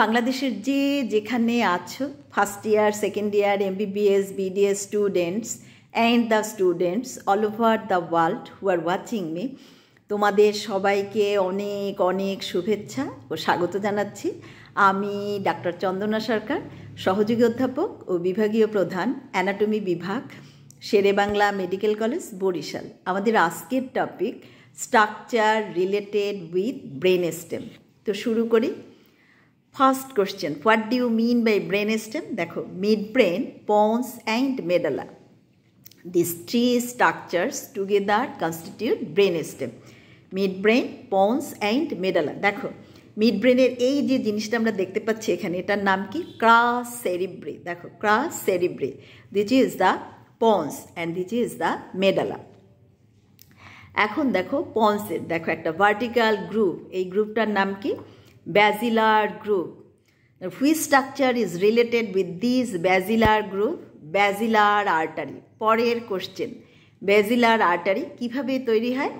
বাংলাদেশের যে যেখানে আছো first year second year MBBS BDS students and the students all over the world who are watching me তোমাদের সবাইকে অনেক অনেক শুভেচ্ছা ও স্বাগত জানাচ্ছি আমি ডাক্তার চন্দনা সরকার সহযোগী অধ্যাপক ও বিভাগীয় প্রধান অ্যানাটমি বিভাগ শেরে বাংলা মেডিকেল কলেজ বরিশাল আমাদের আজকের topic structure related with brain stem তো শুরু করি first question what do you mean by brain stem দেখো mid brain pons and medulla this three structures together constitute brain stem mid brain pons and medulla দেখো mid ব্রেনের এই যে জিনিসটা আমরা দেখতে পাচ্ছি এখানে এটার নাম কি ক্রাস সেরিব্রি দেখো crus cerebri which is the pons and which is the medulla এখন দেখো পন্সের দেখো একটা ভার্টিক্যাল গ্রুপ এই গ্রুপটার নাম কি basilar group. Now, which structure is related with these basilar group? Basilar artery. পরের কোশ্চেন বেজিলার আর্টারি কিভাবে তৈরি হয়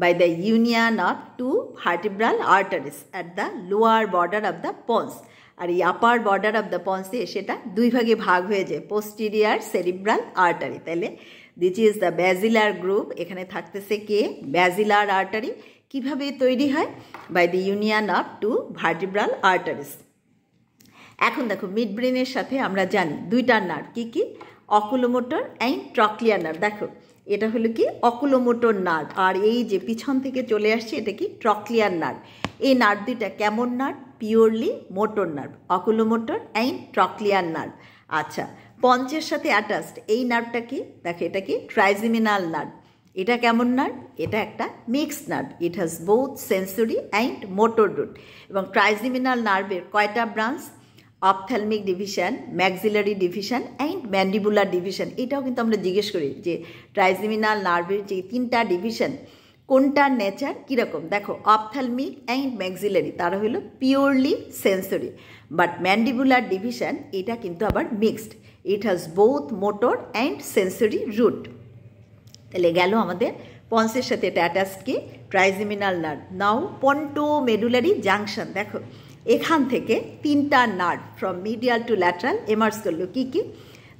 by the union of two vertebral arteries at the lower border of the pons আর এই upper border of the পন্সে সেটা দুই ভাগে ভাগ হয়ে যায় পোস্টিরিয়ার সেরিব্রাল আর্টারি তাহলে which is the basilar group এখানে থাকতেছে কে ব্যাজিলার আর্টারি কিভাবে তৈরি হয় by the union of two vertebral arteries এখন দেখো মিড ব্রেনের সাথে আমরা জানি দুইটা নার্ভ কী কী অকুলোমোটর অ্যান্ড ট্রকলিয়ার নার্ভ দেখো এটা হলো কি অকুলোমোটর নার্ভ আর এই যে পিছন থেকে চলে আসছে এটা কি ট্রকলিয়ার নার্ভ এই নার্ভ দুইটা কেমন nerve purely motor nerve oculomotor and trochlear nerve আচ্ছা পঞ্চের সাথে অ্যাটাস্ট এই নার্ভটা কি দেখো এটা কি ট্রাইজিমিনাল নার্ভ এটা কেমন নার্ভ এটা একটা mixed nerve it has both sensory and motor root এবং ট্রাইজিমিনাল নার্ভের কয়টা branch ophthalmic division maxillary division and mandibular division এটাও কিন্তু আমরা জিজ্ঞেস করি যে ট্রাইজিমিনাল নার্ভের যে তিনটা ডিভিশন কোনটার নেচার কীরকম দেখো অপথ্যালমিক অ্যান্ড ম্যাক্সিলারি তারা হলো purely sensory but mandibular division এটা কিন্তু আবার mixed it has both motor and sensory root তাহলে গেল আমাদের পন্সের সাথে এটা অ্যাটাচ কি trigeminal nerve now pontomedullary junction দেখো এখান থেকে তিনটা nerve from medial to lateral emerge করলো কী কী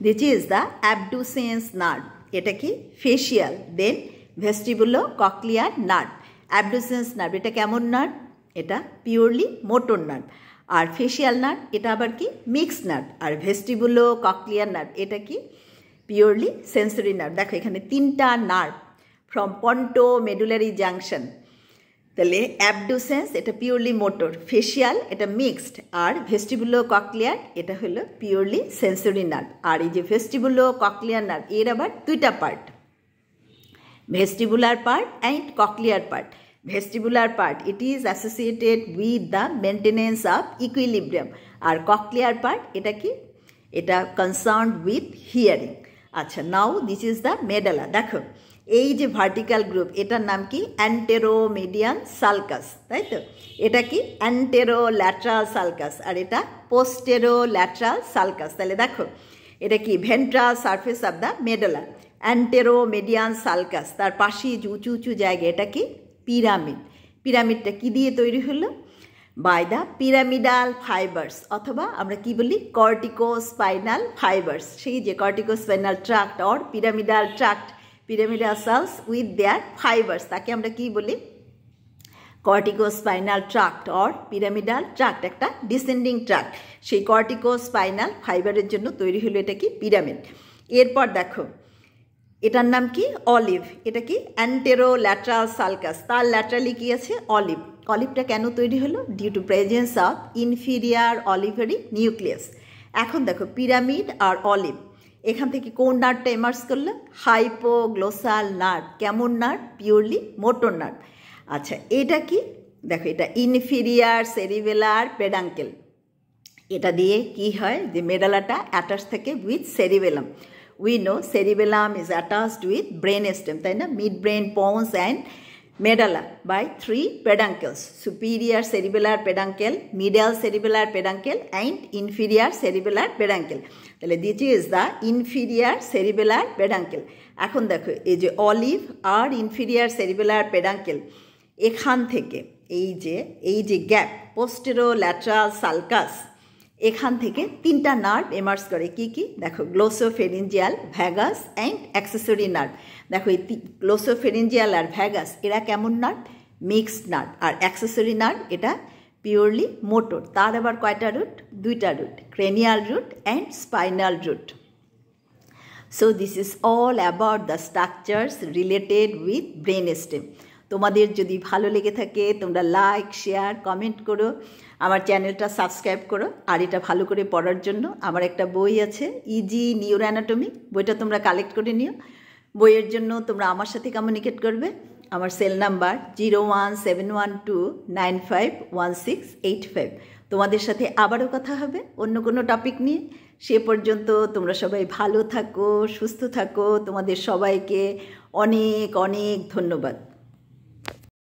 which is the abducens nerve এটা কি facial then vestibulocochlear nerve abducens nerve এটা কেমন নার্ভ এটা পিওরলি মোটর নার্ভ আর ফেশিয়াল নার্ভ এটা আবার কি মিক্স নার্ভ আর ভেস্টিবুলো ককলিয়ার নার্ভ এটা কি পিওরলি সেন্সরি নার্ভ দেখো এখানে তিনটা nerve from pontomedullary junction তাহলে অ্যাবডুসেন্স এটা পিওরলি মোটর ফেশিয়াল এটা মিক্সড আর ভেস্টিবুলো ককলিয়ার এটা হলো পিওরলি সেন্সরি নার্ভ আর এই যে ভেস্টিবুলো ককলিয়ার নার্ভ এর আবার দুইটা part vestibular part and cochlear part vestibular part it is associated with the maintenance of equilibrium আর ককলিয়ার পার্ট এটা কি এটা কনসার্ন উইথ হিয়ারিং আচ্ছা now this is the medulla দেখো এই যে ভার্টিক্যাল গ্রুপ এটার নাম কি অ্যান্টেরোমিডিয়ান সালকাস তাই তো এটা কি অ্যান্টেরো ল্যাট্রাল সালকাস আর এটা পোস্টেরো ল্যাট্রাল সালকাস তাহলে দেখো এটা কি ventral surface of the medulla antero median sulcus তার পাশে যে উঁচু উঁচু জায়গা এটা কি পিরামিড পিরামিডটা কি দিয়ে তৈরি হলো বাই দ্য পিরামিডাল ফাইবার্স অথবা আমরা কি বলি কর্টিকো স্পাইনাল ফাইবার্স সেই যে cortico spinal tract or pyramidal tract pyramidal cells with their fibres তাকে আমরা কি বলি cortico spinal tract or pyramidal tract একটা ডিসেন্ডিং ট্রাক সেই কর্টিকো স্পাইনাল ফাইবারের জন্য তৈরি হলো এটা কি পিরামিড এরপর দেখো এটার নাম কি অলিভ এটা কি অ্যান্টেরো ল্যাট্রাল সালকাস তার ল্যাটারালি কি আছে অলিভ অলিভটা কেন তৈরি হলো due to presence of inferior olivary nucleus এখন দেখো পিরামিড আর অলিভ এখান থেকে কোন নার্ভটা এমার্স করলো হাইপোগ্লোসাল নার্ভ কেমন নার্ভ পিওরলি মোটর নার্ভ আচ্ছা এটা কি দেখো এটা ইনফিরিয়ার সেরিবেলার পেডাঙ্কেল এটা দিয়ে কি হয় যে মেডালাটা অ্যাটাচ থাকে with cerebellum we know cerebellum is attached with brain stem তাই না mid brain pons and medulla by three peduncles superior cerebellar peduncle medial cerebellar peduncle and inferior cerebellar peduncle তাহলে this is the inferior cerebellar peduncle এখন দেখো এই যে olive আর inferior cerebellar peduncle এখান থেকে এই যে এই যে গ্যাপ পোস্টেরো ল্যাট্রাল সালকাস এখান থেকে তিনটা নার্ভ এমার্স করে কি কি দেখো glossopharyngeal vagus and accessory nerve দেখো এই গ্লোসোফেরিনজিয়াল আর ভ্যাগাস এরা কেমন নার্ভ মিক্সড নার্ভ আর অ্যাক্সেসরি নার্ভ এটা পিওরলি মোটর তার আবার কয়টা রুট দুইটা root cranial root and spinal root so this is all about the structures related with brain stem তোমাদের যদি ভালো লেগে থাকে তোমরা লাইক শেয়ার কমেন্ট করো আমার চ্যানেলটা সাবস্ক্রাইব করো আর এটা ভালো করে পড়ার জন্য আমার একটা বই আছে ইজি নিউর অ্যানাটমি বইটা তোমরা কালেক্ট করে নিও বইয়ের জন্য তোমরা আমার সাথে কমিউনিকেট করবে আমার cell number zero one seven one two nine five one six eight five তোমাদের সাথে আবারও কথা হবে অন্য কোনো টপিক নিয়ে সে পর্যন্ত তোমরা সবাই ভালো থাকো সুস্থ থাকো তোমাদের সবাইকে অনেক অনেক ধন্যবাদ